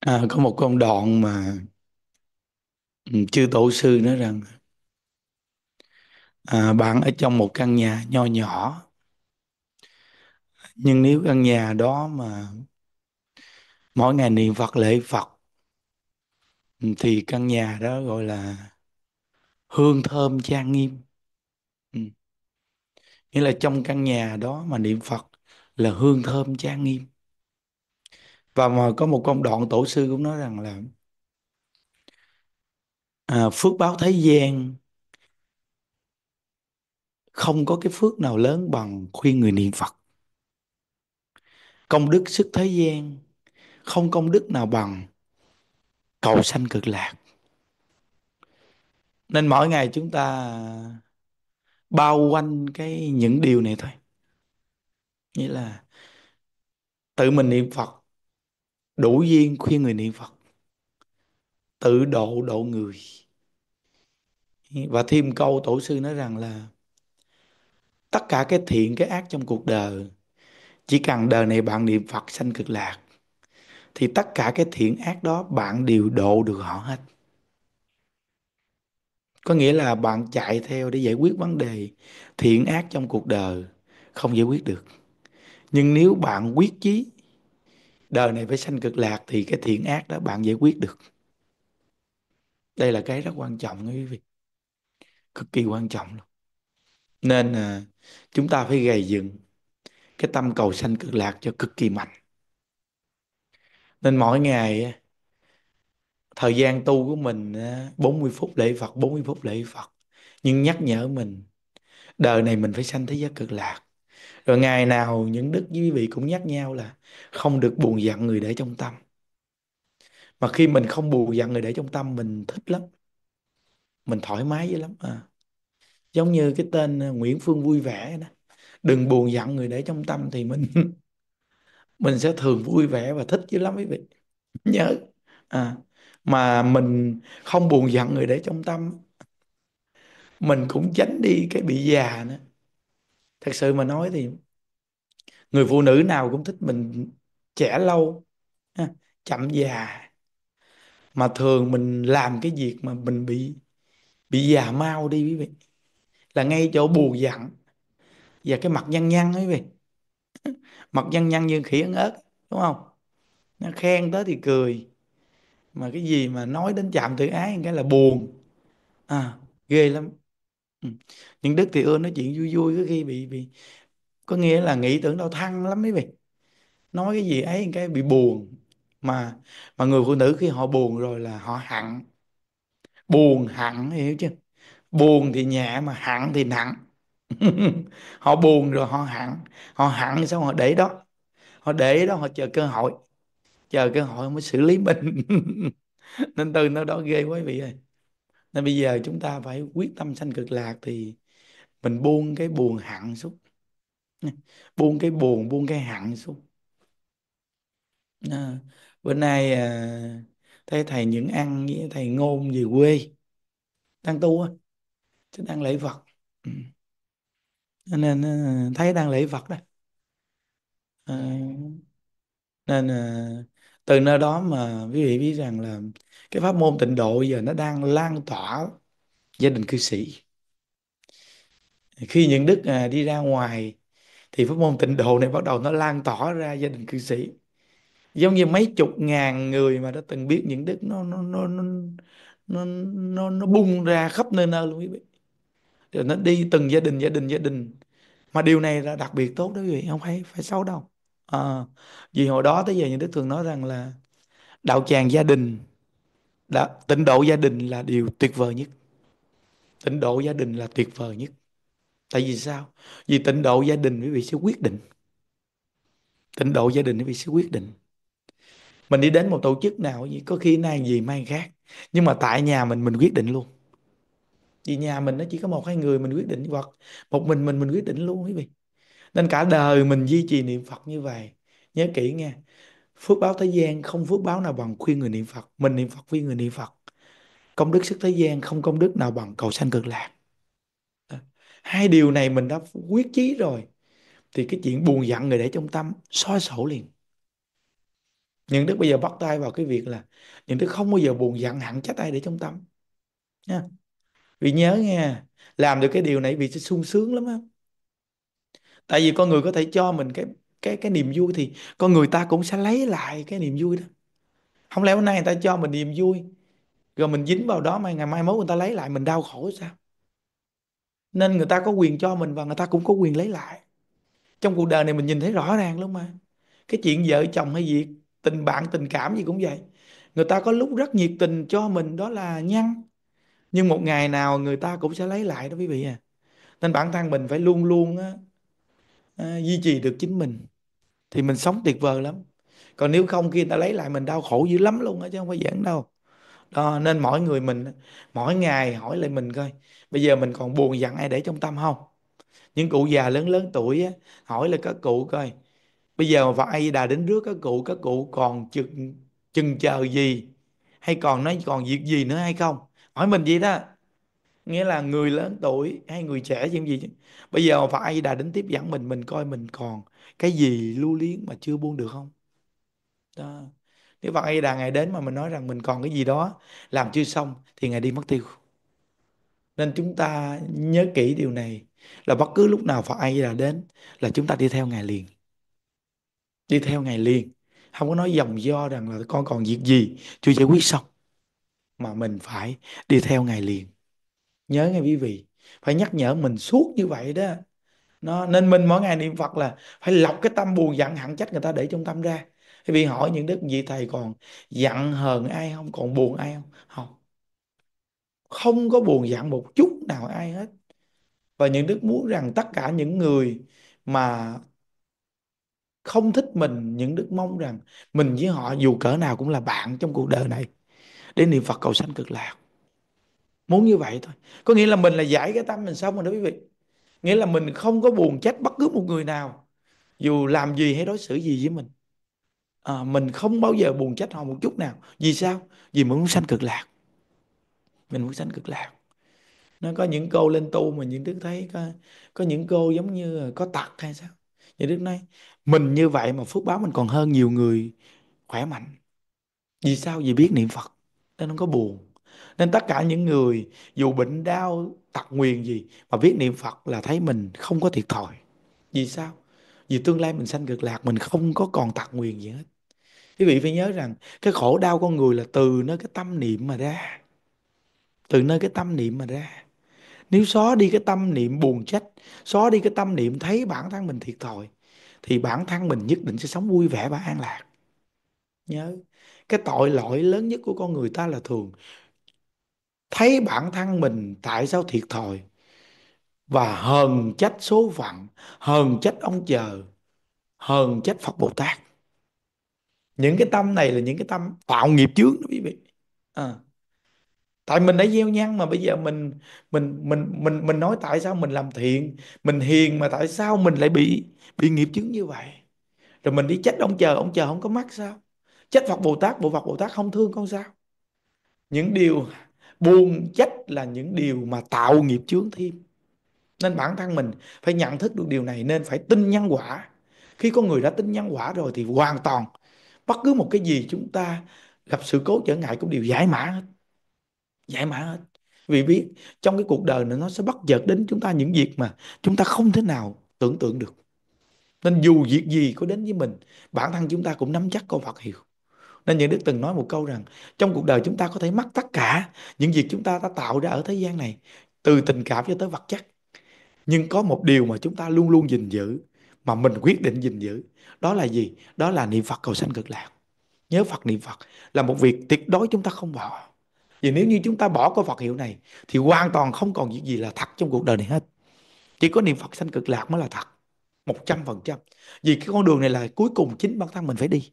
À, có một con đoạn mà ừ, chư tổ sư nói rằng à, bạn ở trong một căn nhà nho nhỏ nhưng nếu căn nhà đó mà mỗi ngày niệm Phật lễ Phật ừ, thì căn nhà đó gọi là hương thơm trang nghiêm ừ. nghĩa là trong căn nhà đó mà niệm Phật là hương thơm trang nghiêm và mà có một công đoạn tổ sư cũng nói rằng là à, phước báo thế gian không có cái phước nào lớn bằng khuyên người niệm Phật công đức sức thế gian không công đức nào bằng cầu sanh cực lạc nên mỗi ngày chúng ta bao quanh cái những điều này thôi nghĩa là tự mình niệm phật đủ duyên khuyên người niệm Phật tự độ độ người và thêm câu tổ sư nói rằng là tất cả cái thiện cái ác trong cuộc đời chỉ cần đời này bạn niệm Phật sanh cực lạc thì tất cả cái thiện ác đó bạn đều độ được họ hết có nghĩa là bạn chạy theo để giải quyết vấn đề thiện ác trong cuộc đời không giải quyết được nhưng nếu bạn quyết chí đời này phải sanh cực lạc thì cái thiện ác đó bạn giải quyết được đây là cái rất quan trọng quý vị cực kỳ quan trọng luôn nên à, chúng ta phải gầy dựng cái tâm cầu sanh cực lạc cho cực kỳ mạnh nên mỗi ngày thời gian tu của mình 40 phút lễ Phật 40 phút lễ Phật nhưng nhắc nhở mình đời này mình phải sanh thế giới cực lạc rồi ngày nào những đức với quý vị cũng nhắc nhau là không được buồn giận người để trong tâm mà khi mình không buồn giận người để trong tâm mình thích lắm mình thoải mái dữ lắm à. giống như cái tên à, Nguyễn Phương vui vẻ đó đừng buồn giận người để trong tâm thì mình mình sẽ thường vui vẻ và thích dữ lắm quý vị nhớ à, mà mình không buồn giận người để trong tâm mình cũng tránh đi cái bị già nữa thật sự mà nói thì người phụ nữ nào cũng thích mình trẻ lâu chậm già mà thường mình làm cái việc mà mình bị bị già mau đi quý vị là ngay chỗ buồn dặn và cái mặt nhăn nhăn ấy quý vị mặt nhăn nhăn như khỉ ăn ớt đúng không nó khen tới thì cười mà cái gì mà nói đến chạm tự ái cái là buồn à ghê lắm Ừ. Nhưng Đức thì ưa nói chuyện vui vui có khi bị bị có nghĩa là nghĩ tưởng đau thăng lắm mấy vị. Nói cái gì ấy cái bị buồn mà mà người phụ nữ khi họ buồn rồi là họ hẳn. Buồn hẳn hiểu chưa? Buồn thì nhẹ mà hẳn thì nặng. họ buồn rồi họ hẳn, họ hẳn xong họ để đó. Họ để đó họ chờ cơ hội, chờ cơ hội mới xử lý mình. Nên từ nó đó ghê quá quý vị ơi nên bây giờ chúng ta phải quyết tâm sanh cực lạc thì mình buông cái buồn hẳn xuống buông cái buồn buông cái hẳn xuống à, bữa nay à, thấy thầy những ăn với thầy ngôn về quê đang tu á chứ đang lễ phật ừ. nên à, thấy đang lễ phật đó à, nên à, từ nơi đó mà quý vị biết rằng là cái pháp môn tịnh độ giờ nó đang lan tỏa gia đình cư sĩ khi những đức à, đi ra ngoài thì pháp môn tịnh độ này bắt đầu nó lan tỏa ra gia đình cư sĩ giống như mấy chục ngàn người mà đã từng biết những đức nó nó nó nó nó nó, nó bung ra khắp nơi nơi luôn quý vị rồi nó đi từng gia đình gia đình gia đình mà điều này là đặc biệt tốt đó quý vị không phải phải xấu đâu Ờ, vì hồi đó tới giờ nhà Đức thường nói rằng là đạo tràng gia đình, đạo, tịnh độ gia đình là điều tuyệt vời nhất. Tịnh độ gia đình là tuyệt vời nhất. Tại vì sao? Vì tịnh độ gia đình quý vị sẽ quyết định. Tịnh độ gia đình quý vị sẽ quyết định. Mình đi đến một tổ chức nào có khi nay gì mai khác. Nhưng mà tại nhà mình mình quyết định luôn. Vì nhà mình nó chỉ có một hai người mình quyết định hoặc một mình mình mình quyết định luôn quý vị nên cả đời mình duy trì niệm Phật như vậy nhớ kỹ nghe phước báo thế gian không phước báo nào bằng khuyên người niệm Phật mình niệm Phật khuyên người niệm Phật công đức sức thế gian không công đức nào bằng cầu sanh cực lạc hai điều này mình đã quyết chí rồi thì cái chuyện buồn giận người để trong tâm soi sổ liền những đức bây giờ bắt tay vào cái việc là những đức không bao giờ buồn giận hẳn trách ai để trong tâm nha vì nhớ nghe làm được cái điều này vì sẽ sung sướng lắm á tại vì con người có thể cho mình cái cái cái niềm vui thì con người ta cũng sẽ lấy lại cái niềm vui đó không lẽ hôm nay người ta cho mình niềm vui rồi mình dính vào đó mà ngày mai mốt người ta lấy lại mình đau khổ sao nên người ta có quyền cho mình và người ta cũng có quyền lấy lại trong cuộc đời này mình nhìn thấy rõ ràng lắm mà cái chuyện vợ chồng hay gì tình bạn tình cảm gì cũng vậy người ta có lúc rất nhiệt tình cho mình đó là nhăn nhưng một ngày nào người ta cũng sẽ lấy lại đó quý vị à nên bản thân mình phải luôn luôn á, uh, duy trì được chính mình thì mình sống tuyệt vời lắm còn nếu không khi ta lấy lại mình đau khổ dữ lắm luôn á chứ không phải giỡn đâu đó nên mỗi người mình mỗi ngày hỏi lại mình coi bây giờ mình còn buồn giận ai để trong tâm không những cụ già lớn lớn tuổi á, hỏi là các cụ coi bây giờ mà Phật A Đà đến rước các cụ các cụ còn chừng chừng chờ gì hay còn nói còn việc gì nữa hay không hỏi mình vậy đó nghĩa là người lớn tuổi hay người trẻ gì gì bây giờ phải ai đã đến tiếp dẫn mình mình coi mình còn cái gì lưu luyến mà chưa buông được không đó nếu Phật A Đà ngày đến mà mình nói rằng mình còn cái gì đó làm chưa xong thì ngày đi mất tiêu nên chúng ta nhớ kỹ điều này là bất cứ lúc nào Phật A Di Đà đến là chúng ta đi theo ngài liền đi theo ngài liền không có nói dòng do rằng là con còn việc gì chưa giải quyết xong mà mình phải đi theo ngài liền nhớ nghe quý vị phải nhắc nhở mình suốt như vậy đó nó nên mình mỗi ngày niệm phật là phải lọc cái tâm buồn giận hẳn trách người ta để trong tâm ra thì vị hỏi những đức vị thầy còn giận hờn ai không còn buồn ai không không không có buồn giận một chút nào ai hết và những đức muốn rằng tất cả những người mà không thích mình những đức mong rằng mình với họ dù cỡ nào cũng là bạn trong cuộc đời này đến niệm phật cầu sanh cực lạc muốn như vậy thôi có nghĩa là mình là giải cái tâm mình xong rồi đó quý vị nghĩa là mình không có buồn trách bất cứ một người nào dù làm gì hay đối xử gì với mình à, mình không bao giờ buồn trách họ một chút nào vì sao vì mình muốn sanh cực lạc mình muốn sanh cực lạc nó có những cô lên tu mà những đức thấy có, có những cô giống như có tật hay sao những đức nói mình như vậy mà phước báo mình còn hơn nhiều người khỏe mạnh vì sao vì biết niệm phật nên không có buồn nên tất cả những người dù bệnh đau tật nguyền gì mà viết niệm phật là thấy mình không có thiệt thòi vì sao vì tương lai mình sanh cực lạc mình không có còn tật nguyền gì hết quý vị phải nhớ rằng cái khổ đau con người là từ nơi cái tâm niệm mà ra từ nơi cái tâm niệm mà ra nếu xóa đi cái tâm niệm buồn trách xóa đi cái tâm niệm thấy bản thân mình thiệt thòi thì bản thân mình nhất định sẽ sống vui vẻ và an lạc nhớ cái tội lỗi lớn nhất của con người ta là thường thấy bản thân mình tại sao thiệt thòi và hờn trách số phận hờn trách ông chờ hờn trách phật bồ tát những cái tâm này là những cái tâm tạo nghiệp trước đó quý vị à. tại mình đã gieo nhân mà bây giờ mình mình mình mình mình nói tại sao mình làm thiện mình hiền mà tại sao mình lại bị bị nghiệp chướng như vậy rồi mình đi trách ông chờ ông chờ không có mắt sao trách phật bồ tát bộ phật bồ tát không thương con sao những điều buồn trách là những điều mà tạo nghiệp chướng thêm nên bản thân mình phải nhận thức được điều này nên phải tin nhân quả khi con người đã tin nhân quả rồi thì hoàn toàn bất cứ một cái gì chúng ta gặp sự cố trở ngại cũng đều giải mã hết giải mã hết vì biết trong cái cuộc đời này nó sẽ bất chợt đến chúng ta những việc mà chúng ta không thể nào tưởng tượng được nên dù việc gì có đến với mình bản thân chúng ta cũng nắm chắc câu Phật hiệu nên những Đức từng nói một câu rằng trong cuộc đời chúng ta có thể mắc tất cả những việc chúng ta đã tạo ra ở thế gian này từ tình cảm cho tới vật chất. Nhưng có một điều mà chúng ta luôn luôn gìn giữ mà mình quyết định gìn giữ đó là gì? Đó là niệm Phật cầu sanh cực lạc. Nhớ Phật niệm Phật là một việc tuyệt đối chúng ta không bỏ. Vì nếu như chúng ta bỏ cái Phật hiệu này thì hoàn toàn không còn việc gì là thật trong cuộc đời này hết. Chỉ có niệm Phật sanh cực lạc mới là thật. 100%. Vì cái con đường này là cuối cùng chính bản thân mình phải đi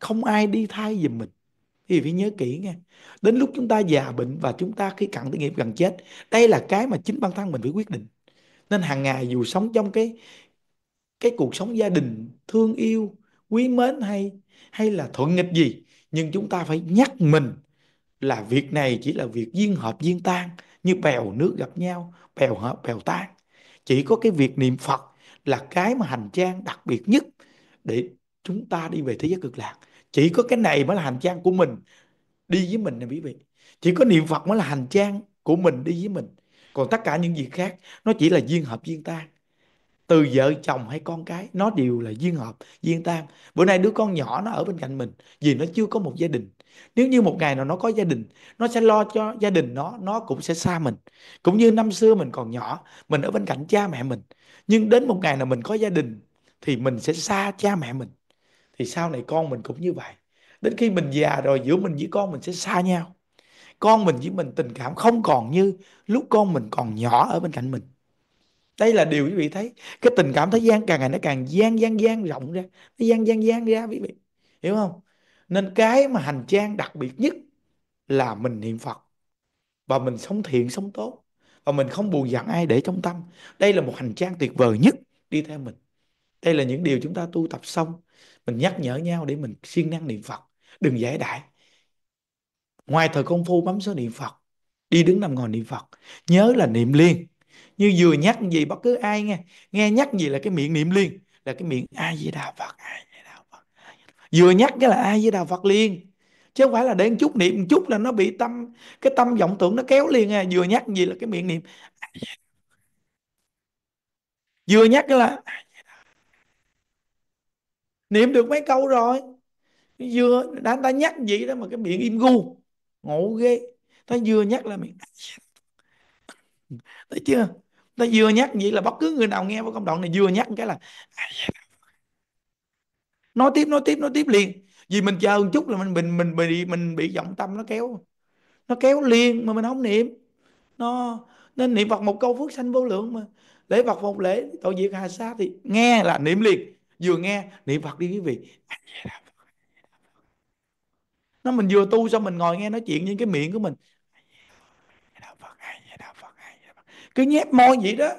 không ai đi thay giùm mình thì phải nhớ kỹ nghe đến lúc chúng ta già bệnh và chúng ta khi cận tử nghiệp gần chết đây là cái mà chính bản thân mình phải quyết định nên hàng ngày dù sống trong cái cái cuộc sống gia đình thương yêu quý mến hay hay là thuận nghịch gì nhưng chúng ta phải nhắc mình là việc này chỉ là việc duyên hợp duyên tan như bèo nước gặp nhau bèo hợp bèo tan chỉ có cái việc niệm phật là cái mà hành trang đặc biệt nhất để chúng ta đi về thế giới cực lạc chỉ có cái này mới là hành trang của mình đi với mình nè quý vị chỉ có niệm phật mới là hành trang của mình đi với mình còn tất cả những gì khác nó chỉ là duyên hợp duyên tan từ vợ chồng hay con cái nó đều là duyên hợp duyên tan bữa nay đứa con nhỏ nó ở bên cạnh mình vì nó chưa có một gia đình nếu như một ngày nào nó có gia đình nó sẽ lo cho gia đình nó nó cũng sẽ xa mình cũng như năm xưa mình còn nhỏ mình ở bên cạnh cha mẹ mình nhưng đến một ngày nào mình có gia đình thì mình sẽ xa cha mẹ mình thì sau này con mình cũng như vậy đến khi mình già rồi giữa mình với con mình sẽ xa nhau con mình với mình tình cảm không còn như lúc con mình còn nhỏ ở bên cạnh mình đây là điều quý vị thấy cái tình cảm thế gian càng ngày nó càng gian gian gian rộng ra nó gian gian gian ra quý vị hiểu không nên cái mà hành trang đặc biệt nhất là mình niệm phật và mình sống thiện sống tốt và mình không buồn giận ai để trong tâm đây là một hành trang tuyệt vời nhất đi theo mình đây là những điều chúng ta tu tập xong mình nhắc nhở nhau để mình siêng năng niệm phật đừng giải đại ngoài thời công phu bấm số niệm phật đi đứng nằm ngồi niệm phật nhớ là niệm liên như vừa nhắc gì bất cứ ai nghe nghe nhắc gì là cái miệng niệm liên là cái miệng ai với đà phật ai với đà phật vừa nhắc cái là ai với đà phật liền chứ không phải là đến chút niệm chút là nó bị tâm cái tâm vọng tưởng nó kéo liền à vừa nhắc gì là cái miệng niệm vừa nhắc cái là niệm được mấy câu rồi vừa đã ta nhắc vậy đó mà cái miệng im gu ngộ ghê ta vừa nhắc là miệng thấy chưa ta vừa nhắc vậy là bất cứ người nào nghe vào công đoạn này vừa nhắc cái là nói tiếp nói tiếp nói tiếp liền vì mình chờ một chút là mình mình mình bị mình bị vọng tâm nó kéo nó kéo liền mà mình không niệm nó nên niệm phật một câu phước sanh vô lượng mà lễ phật một lễ tội diệt hà sa thì nghe là niệm liền vừa nghe niệm phật đi quý vị nó mình vừa tu xong mình ngồi nghe nói chuyện những cái miệng của mình cứ nhép môi vậy đó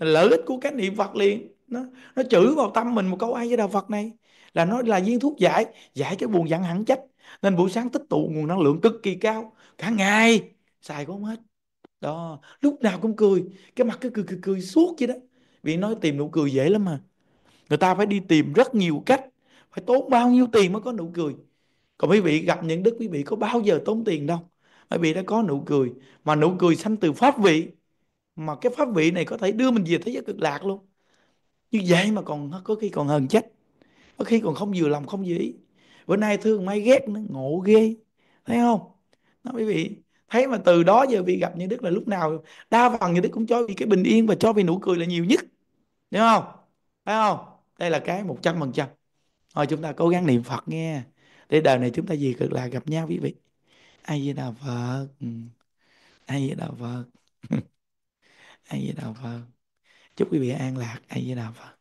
lợi ích của cái niệm phật liền nó nó chữ vào tâm mình một câu ai với đạo phật này là nó là viên thuốc giải giải cái buồn giận hẳn trách nên buổi sáng tích tụ nguồn năng lượng cực kỳ cao cả ngày xài cũng không hết đó lúc nào cũng cười cái mặt cứ cười cười, cười suốt vậy đó vì nói tìm nụ cười dễ lắm mà người ta phải đi tìm rất nhiều cách phải tốn bao nhiêu tiền mới có nụ cười còn quý vị gặp những đức quý vị có bao giờ tốn tiền đâu bởi vì đã có nụ cười mà nụ cười sanh từ pháp vị mà cái pháp vị này có thể đưa mình về thế giới cực lạc luôn như vậy mà còn có khi còn hờn trách có khi còn không vừa lòng không vừa ý bữa nay thương mai ghét nó ngộ ghê thấy không nó quý vị thấy mà từ đó giờ bị gặp như đức là lúc nào đa phần như đức cũng cho vì cái bình yên và cho vì nụ cười là nhiều nhất đúng không thấy không đây là cái một trăm phần trăm thôi chúng ta cố gắng niệm phật nghe để đời này chúng ta gì cực là gặp nhau quý vị ai với đạo phật ừ. ai với đạo phật ai với đạo phật chúc quý vị an lạc ai với đạo phật